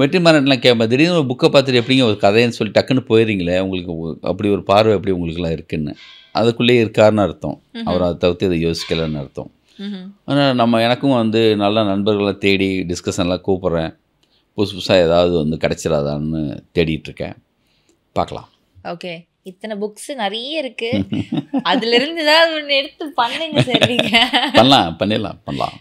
வெற்றிமாறன்லாம் கேட்பேன் திடீர்னு ஒரு புக்கை பார்த்துட்டு எப்படிங்க ஒரு கதைன்னு சொல்லி டக்குன்னு போயிடுறீங்களே உங்களுக்கு அப்படி ஒரு பார்வை எப்படி உங்களுக்குலாம் இருக்குன்னு அதுக்குள்ளேயே இருக்காருன்னு அர்த்தம் அவர் அதை தவிர்த்து இதை யோசிக்கலன்னு அர்த்தம் ஆனால் நம்ம எனக்கும் வந்து நல்ல நண்பர்களை தேடி டிஸ்கஷன்லாம் கூப்பிட்றேன் புதுசு புதுசாக ஏதாவது வந்து கிடச்சிடாதான்னு தேடிட்டுருக்கேன் பார்க்கலாம் ஓகே இத்தனை புக்ஸ் நிறைய இருக்கு அதுல இருந்து ஏதாவது ஒன்று எடுத்து பண்ணுங்க சரிங்க பண்ணலாம் பண்ணிடலாம் பண்ணலாம்